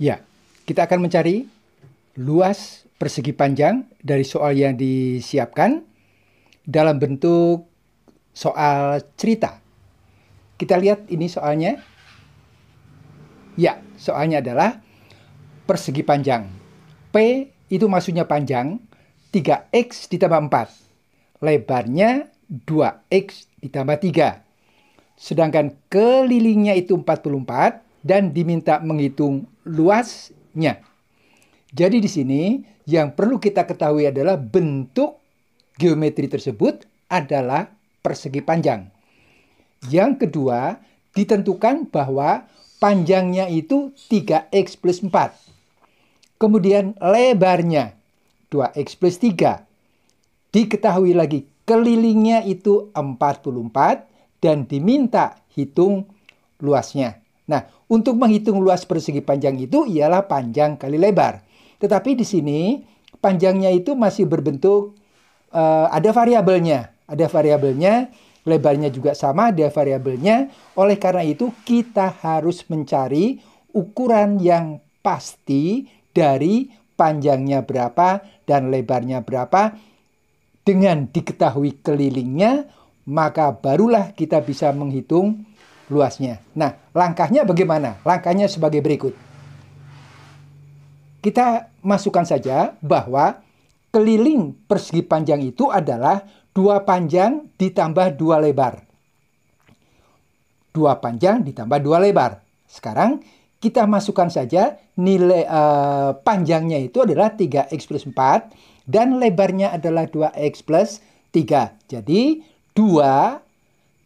Ya, kita akan mencari luas persegi panjang dari soal yang disiapkan dalam bentuk soal cerita. Kita lihat ini soalnya. Ya, soalnya adalah persegi panjang. P itu maksudnya panjang, 3x ditambah 4. Lebarnya 2x ditambah 3. Sedangkan kelilingnya itu 44, dan diminta menghitung luasnya. Jadi di sini yang perlu kita ketahui adalah bentuk geometri tersebut adalah persegi panjang. Yang kedua, ditentukan bahwa panjangnya itu 3x plus 4. Kemudian lebarnya 2x plus 3. Diketahui lagi kelilingnya itu 44 dan diminta hitung luasnya. Nah, untuk menghitung luas persegi panjang itu ialah panjang kali lebar. Tetapi di sini panjangnya itu masih berbentuk uh, ada variabelnya, ada variabelnya, lebarnya juga sama, ada variabelnya. Oleh karena itu kita harus mencari ukuran yang pasti dari panjangnya berapa dan lebarnya berapa dengan diketahui kelilingnya, maka barulah kita bisa menghitung luasnya. Nah, langkahnya bagaimana? Langkahnya sebagai berikut. Kita masukkan saja bahwa keliling persegi panjang itu adalah dua panjang ditambah dua lebar. Dua panjang ditambah dua lebar. Sekarang kita masukkan saja nilai uh, panjangnya itu adalah 3x plus 4 dan lebarnya adalah 2x plus 3. Jadi 2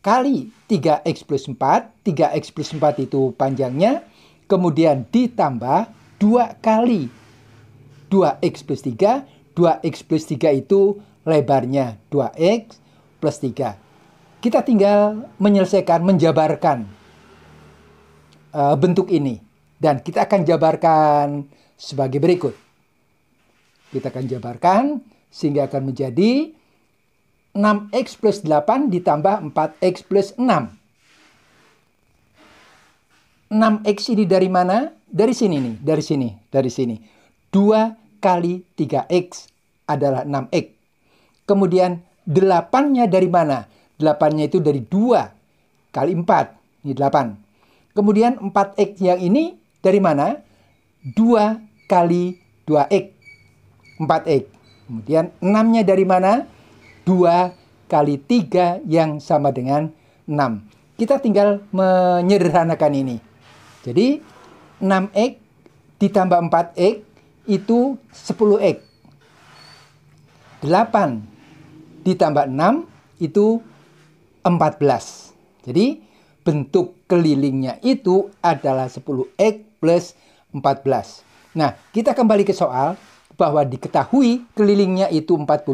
kali 3x plus 4. 3x plus 4 itu panjangnya. Kemudian ditambah 2 kali 2x plus 3. 2x plus 3 itu lebarnya 2x plus 3. Kita tinggal menyelesaikan, menjabarkan uh, bentuk ini. Dan kita akan jabarkan sebagai berikut. Kita akan jabarkan sehingga akan menjadi 6x plus 8 ditambah 4x plus 6. 6x ini dari mana? Dari sini nih, dari sini, dari sini. 2 kali 3x adalah 6x. Kemudian 8-nya dari mana? 8-nya itu dari 2 kali 4, ini 8. Kemudian 4x yang ini dari mana? 2 kali 2x, 4x. Kemudian 6-nya dari mana? 2 kali 3 yang sama dengan 6. Kita tinggal menyederhanakan ini. Jadi 6X ditambah 4X itu 10X. 8 ditambah 6 itu 14. Jadi bentuk kelilingnya itu adalah 10X plus 14. Nah, kita kembali ke soal bahwa diketahui kelilingnya itu 44.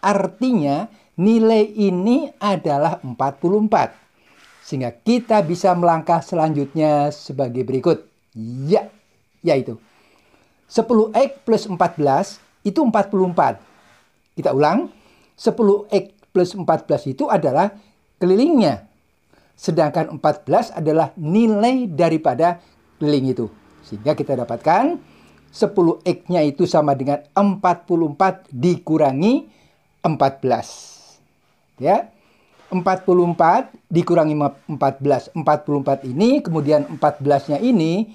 Artinya nilai ini adalah 44. Sehingga kita bisa melangkah selanjutnya sebagai berikut. Ya, yaitu 10x plus 14 itu 44. Kita ulang, 10x plus 14 itu adalah kelilingnya. Sedangkan 14 adalah nilai daripada keliling itu. Sehingga kita dapatkan 10x-nya itu sama dengan 44 dikurangi 14. Ya. 44 dikurangi 14. 44 ini, kemudian 14-nya ini,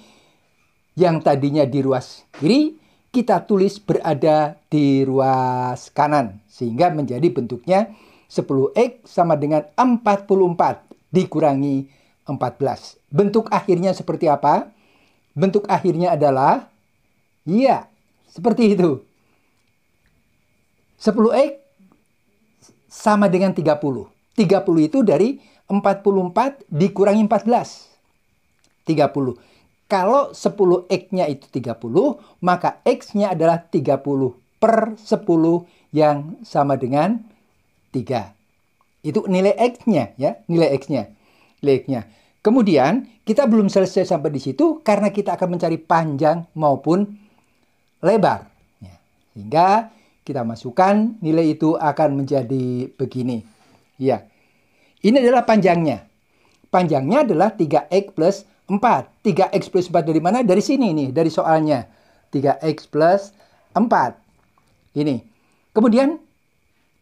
yang tadinya di ruas kiri, kita tulis berada di ruas kanan. Sehingga menjadi bentuknya 10X sama dengan 44 dikurangi 14. Bentuk akhirnya seperti apa? Bentuk akhirnya adalah Iya, seperti itu. 10x sama dengan 30. 30 itu dari 44 dikurangi 14. 30. Kalau 10x-nya itu 30, maka x-nya adalah 30 per 10 yang sama dengan 3. Itu nilai x-nya ya, nilai x-nya. Nilai x-nya. Kemudian kita belum selesai sampai di situ karena kita akan mencari panjang maupun lebar. Ya. Sehingga kita masukkan nilai itu akan menjadi begini. Ya. Ini adalah panjangnya. Panjangnya adalah 3x plus 4. 3x plus 4 dari mana? Dari sini nih, dari soalnya. 3x plus 4. Ini. Kemudian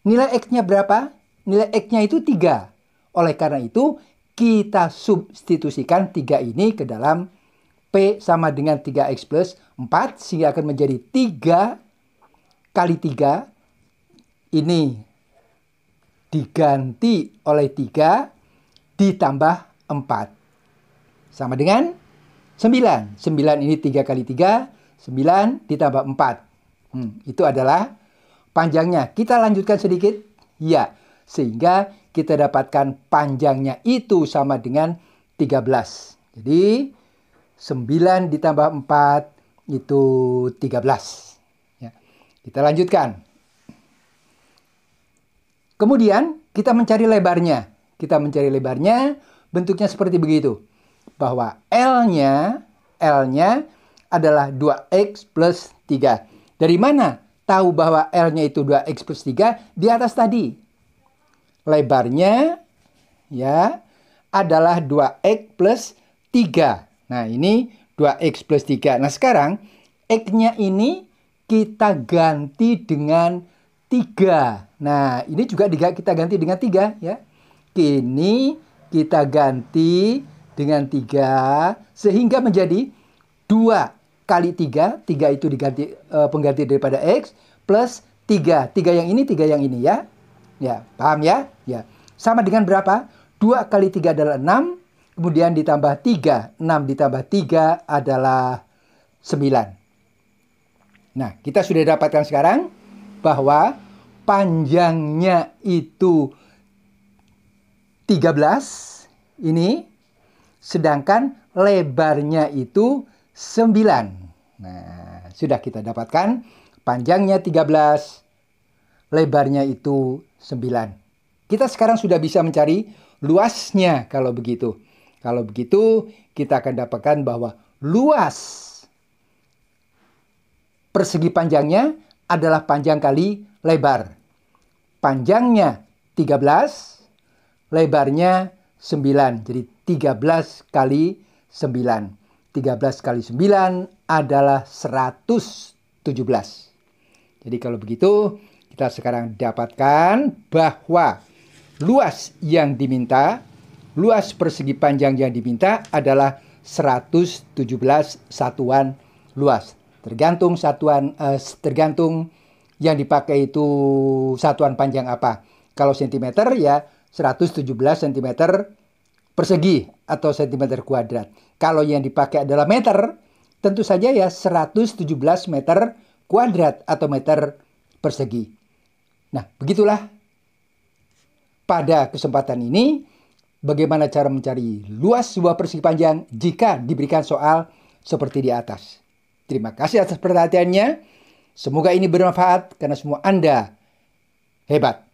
nilai x-nya berapa? Nilai x-nya itu 3. Oleh karena itu, kita substitusikan 3 ini ke dalam sama dengan 3X plus 4 sehingga akan menjadi 3 kali 3 ini diganti oleh 3 ditambah 4 sama dengan 9 9 ini 3 kali 3 9 ditambah 4 hmm, itu adalah panjangnya kita lanjutkan sedikit ya sehingga kita dapatkan panjangnya itu sama dengan 13 jadi 9 ditambah 4 itu 13. Ya. Kita lanjutkan. Kemudian kita mencari lebarnya. Kita mencari lebarnya, bentuknya seperti begitu. Bahwa L-nya, L-nya adalah 2X plus 3. Dari mana tahu bahwa L-nya itu 2X plus 3? Di atas tadi. Lebarnya ya adalah 2X plus 3. Nah, ini 2X plus 3. Nah, sekarang X-nya ini kita ganti dengan 3. Nah, ini juga kita ganti dengan 3 ya. Kini kita ganti dengan 3 sehingga menjadi 2 kali 3. 3 itu diganti eh, pengganti daripada X plus 3. 3 yang ini, 3 yang ini ya. Ya, paham ya? Ya. Sama dengan berapa? 2 kali 3 adalah 6. Kemudian ditambah 3, 6 ditambah 3 adalah 9. Nah, kita sudah dapatkan sekarang bahwa panjangnya itu 13 ini sedangkan lebarnya itu 9. Nah, sudah kita dapatkan panjangnya 13, lebarnya itu 9. Kita sekarang sudah bisa mencari luasnya kalau begitu. Kalau begitu, kita akan dapatkan bahwa luas persegi panjangnya adalah panjang kali lebar. Panjangnya 13, lebarnya 9. Jadi 13 kali 9. 13 kali 9 adalah 117. Jadi kalau begitu, kita sekarang dapatkan bahwa luas yang diminta luas persegi panjang yang diminta adalah 117 satuan luas. Tergantung satuan eh, tergantung yang dipakai itu satuan panjang apa. Kalau cm ya 117 cm persegi atau cm kuadrat. Kalau yang dipakai adalah meter, tentu saja ya 117 meter kuadrat atau meter persegi. Nah, begitulah pada kesempatan ini bagaimana cara mencari luas sebuah persegi panjang jika diberikan soal seperti di atas. Terima kasih atas perhatiannya. Semoga ini bermanfaat karena semua Anda hebat.